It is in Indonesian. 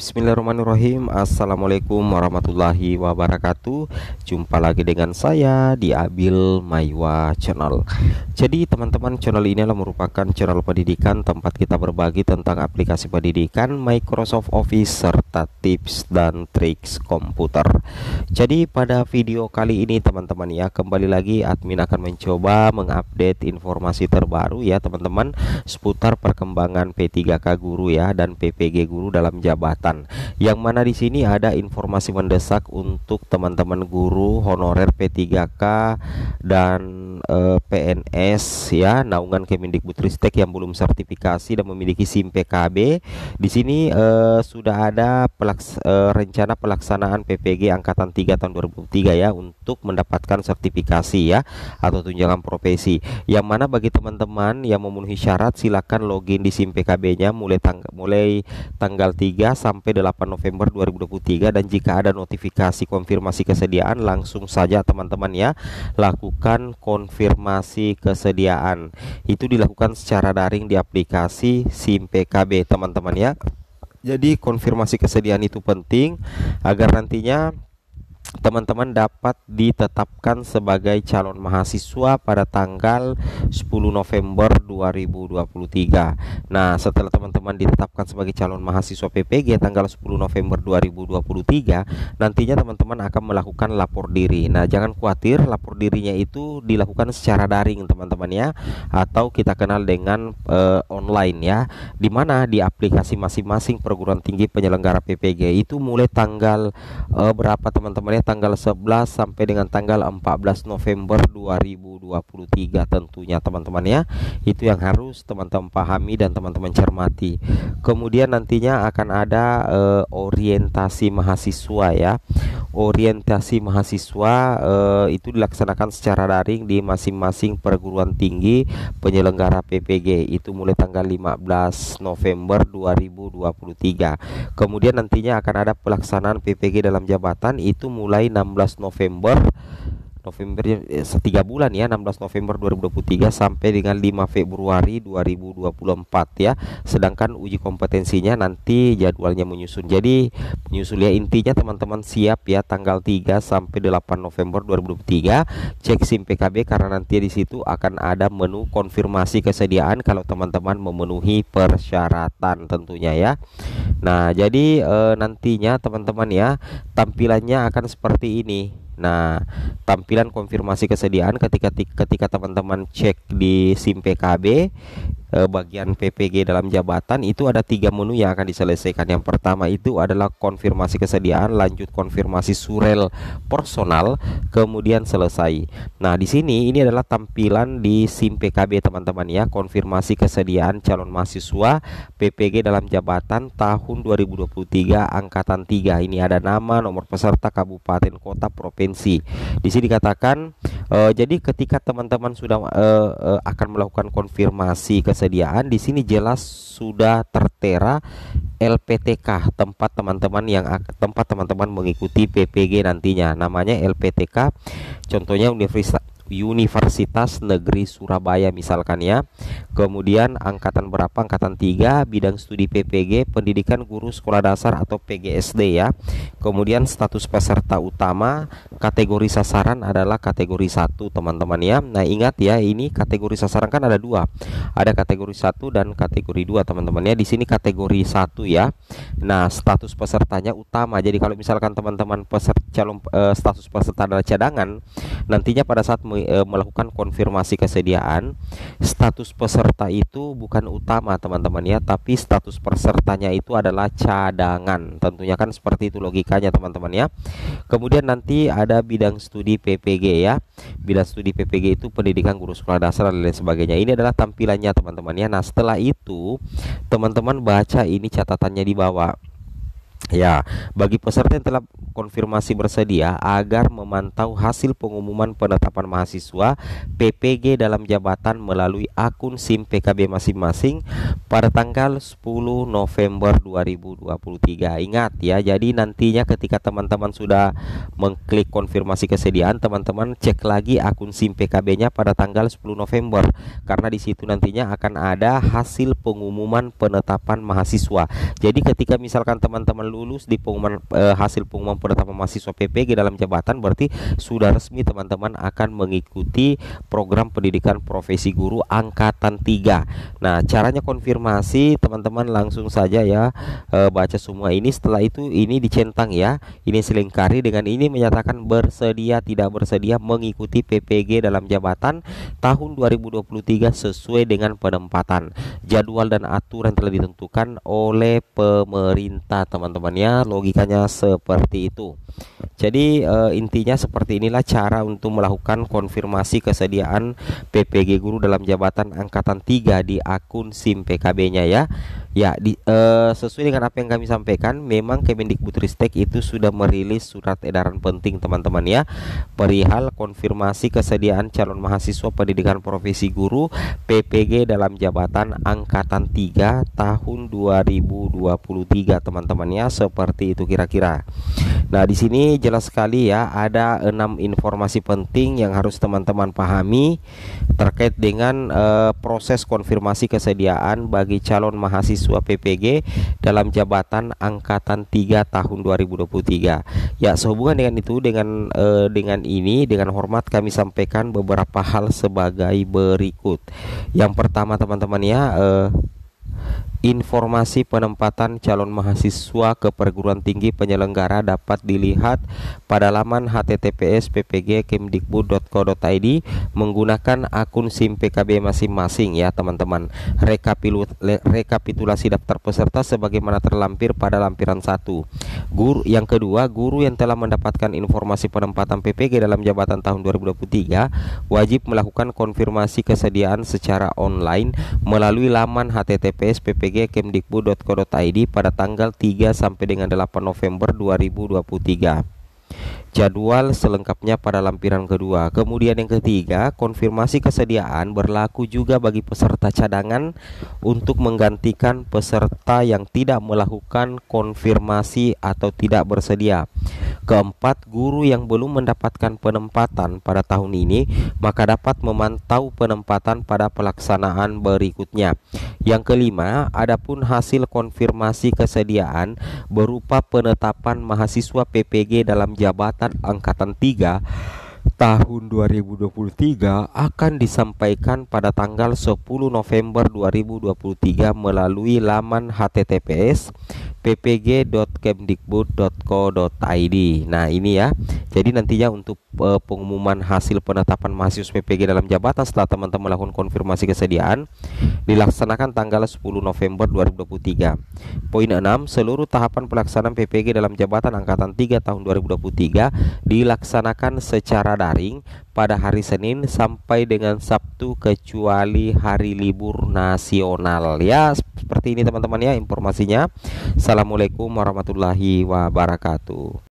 Bismillahirrahmanirrahim Assalamualaikum warahmatullahi wabarakatuh Jumpa lagi dengan saya di Abil Maiwa Channel Jadi teman-teman channel ini adalah merupakan channel pendidikan Tempat kita berbagi tentang aplikasi pendidikan Microsoft Office Serta tips dan triks komputer Jadi pada video kali ini teman-teman ya Kembali lagi admin akan mencoba mengupdate informasi terbaru ya teman-teman Seputar perkembangan P3K Guru ya dan PPG Guru dalam jabatan dilakukan. Yang mana di sini ada informasi mendesak untuk teman-teman guru honorer P3K dan e, eh, PNS ya, naungan Kemendikbudristek yang belum sertifikasi dan memiliki SIM PKB. Di sini e, sudah ada pelaks e, rencana pelaksanaan PPG angkatan 3 tahun 2003 ya untuk mendapatkan sertifikasi ya atau tunjangan profesi. Yang mana bagi teman-teman yang memenuhi syarat silakan login di SIM PKB-nya mulai tang mulai tanggal 3 sampai sampai 8 November 2023 dan jika ada notifikasi konfirmasi kesediaan langsung saja teman-teman ya lakukan konfirmasi kesediaan. Itu dilakukan secara daring di aplikasi SIM PKB teman-teman ya. Jadi konfirmasi kesediaan itu penting agar nantinya teman-teman dapat ditetapkan sebagai calon mahasiswa pada tanggal 10 November 2023. Nah, setelah teman-teman ditetapkan sebagai calon mahasiswa PPG tanggal 10 November 2023, nantinya teman-teman akan melakukan lapor diri. Nah, jangan khawatir, lapor dirinya itu dilakukan secara daring, teman-teman ya, atau kita kenal dengan uh, online ya, di mana di aplikasi masing-masing perguruan tinggi penyelenggara PPG itu mulai tanggal uh, berapa teman-teman ya? tanggal 11 sampai dengan tanggal 14 November 2023 tentunya teman-teman ya itu yang harus teman-teman pahami dan teman-teman cermati kemudian nantinya akan ada eh, orientasi mahasiswa ya orientasi mahasiswa eh, itu dilaksanakan secara daring di masing-masing perguruan tinggi penyelenggara PPG itu mulai tanggal 15 November 2023 kemudian nantinya akan ada pelaksanaan PPG dalam jabatan itu mulai mulai 16 November November ya, eh, setiga bulan ya 16 November 2023 sampai dengan 5 Februari 2024 ya sedangkan uji kompetensinya nanti jadwalnya menyusun jadi menyusul ya intinya teman-teman siap ya tanggal 3 sampai 8 November 2023 cek SIM PKB karena nanti di situ akan ada menu konfirmasi kesediaan kalau teman-teman memenuhi persyaratan tentunya ya Nah jadi eh, nantinya teman-teman ya tampilannya akan seperti ini Nah, tampilan konfirmasi kesediaan ketika ketika teman-teman cek di SIM PKB eh, bagian PPG dalam jabatan itu ada tiga menu yang akan diselesaikan. Yang pertama itu adalah konfirmasi kesediaan, lanjut konfirmasi surel personal, kemudian selesai. Nah, di sini ini adalah tampilan di SIM PKB teman-teman ya, konfirmasi kesediaan calon mahasiswa PPG dalam jabatan tahun 2023 angkatan 3. Ini ada nama, nomor peserta, kabupaten, kota, provinsi konsekuensi. Di sini dikatakan uh, jadi ketika teman-teman sudah uh, uh, akan melakukan konfirmasi kesediaan, di sini jelas sudah tertera LPTK tempat teman-teman yang tempat teman-teman mengikuti PPG nantinya. Namanya LPTK. Contohnya Universitas Universitas Negeri Surabaya misalkan ya. Kemudian angkatan berapa? Angkatan 3, bidang studi PPG, pendidikan guru sekolah dasar atau PGSD ya. Kemudian status peserta utama, kategori sasaran adalah kategori 1 teman-teman ya. Nah, ingat ya ini kategori sasaran kan ada dua Ada kategori 1 dan kategori 2 teman-teman ya. Di sini kategori 1 ya. Nah, status pesertanya utama. Jadi kalau misalkan teman-teman peserta calon eh, status peserta adalah cadangan, nantinya pada saat Eh, melakukan konfirmasi kesediaan, status peserta itu bukan utama teman-teman ya, tapi status pesertanya itu adalah cadangan. Tentunya kan seperti itu logikanya teman-teman ya. Kemudian nanti ada bidang studi PPG ya. Bidang studi PPG itu pendidikan guru sekolah dasar dan lain sebagainya. Ini adalah tampilannya teman-teman ya. Nah, setelah itu teman-teman baca ini catatannya di bawah. Ya, bagi peserta yang telah konfirmasi bersedia agar memantau hasil pengumuman penetapan mahasiswa PPG dalam jabatan melalui akun SIM PKB masing-masing pada tanggal 10 November 2023. Ingat ya, jadi nantinya ketika teman-teman sudah mengklik konfirmasi kesediaan, teman-teman cek lagi akun SIM PKB-nya pada tanggal 10 November karena di situ nantinya akan ada hasil pengumuman penetapan mahasiswa. Jadi ketika misalkan teman-teman lulus di pengumuman eh, hasil pengumuman pertama mahasiswa PPG dalam jabatan berarti sudah resmi teman-teman akan mengikuti program pendidikan profesi guru angkatan 3. Nah, caranya konfirmasi teman-teman langsung saja ya eh, baca semua ini setelah itu ini dicentang ya. Ini selingkari dengan ini menyatakan bersedia tidak bersedia mengikuti PPG dalam jabatan tahun 2023 sesuai dengan penempatan jadwal dan aturan telah ditentukan oleh pemerintah teman-teman teman-teman ya logikanya seperti itu jadi e, intinya seperti inilah cara untuk melakukan konfirmasi kesediaan PPG guru dalam jabatan angkatan 3 di akun SIM PKB-nya ya ya di, e, sesuai dengan apa yang kami sampaikan memang Kemendikbudristek itu sudah merilis surat edaran penting teman-teman ya perihal konfirmasi kesediaan calon mahasiswa pendidikan profesi guru PPG dalam jabatan angkatan 3 tahun 2023 teman-teman ya seperti itu kira-kira. Nah, di sini jelas sekali ya ada enam informasi penting yang harus teman-teman pahami terkait dengan e, proses konfirmasi kesediaan bagi calon mahasiswa PPG dalam jabatan angkatan 3 tahun 2023. Ya, sehubungan dengan itu dengan e, dengan ini dengan hormat kami sampaikan beberapa hal sebagai berikut. Yang pertama teman-teman ya e, Informasi penempatan calon mahasiswa ke perguruan tinggi penyelenggara dapat dilihat pada laman https ppg.kemdikbud.co.id menggunakan akun SIM PKB masing-masing ya teman-teman. Rekapitulasi daftar peserta sebagaimana terlampir pada lampiran 1. Guru yang kedua, guru yang telah mendapatkan informasi penempatan PPG dalam jabatan tahun 2023 wajib melakukan konfirmasi kesediaan secara online melalui laman https ppgkemdikbud.co.id pada tanggal 3 sampai dengan 8 November 2023. Jadwal selengkapnya pada lampiran kedua. Kemudian yang ketiga, konfirmasi kesediaan berlaku juga bagi peserta cadangan untuk menggantikan peserta yang tidak melakukan konfirmasi atau tidak bersedia. Keempat, guru yang belum mendapatkan penempatan pada tahun ini maka dapat memantau penempatan pada pelaksanaan berikutnya. Yang kelima, adapun hasil konfirmasi kesediaan berupa penetapan mahasiswa PPG dalam jabatan angkatan 3 tahun 2023 akan disampaikan pada tanggal 10 November 2023 melalui laman https ppg.kemdikbud.co.id. Nah, ini ya. Jadi nantinya untuk pengumuman hasil penetapan mahasiswa PPG dalam jabatan setelah teman-teman melakukan konfirmasi kesediaan dilaksanakan tanggal 10 November 2023. Poin 6, seluruh tahapan pelaksanaan PPG dalam jabatan angkatan 3 tahun 2023 dilaksanakan secara daring pada hari Senin sampai dengan Sabtu kecuali hari libur nasional ya seperti ini teman-teman ya informasinya Assalamualaikum warahmatullahi wabarakatuh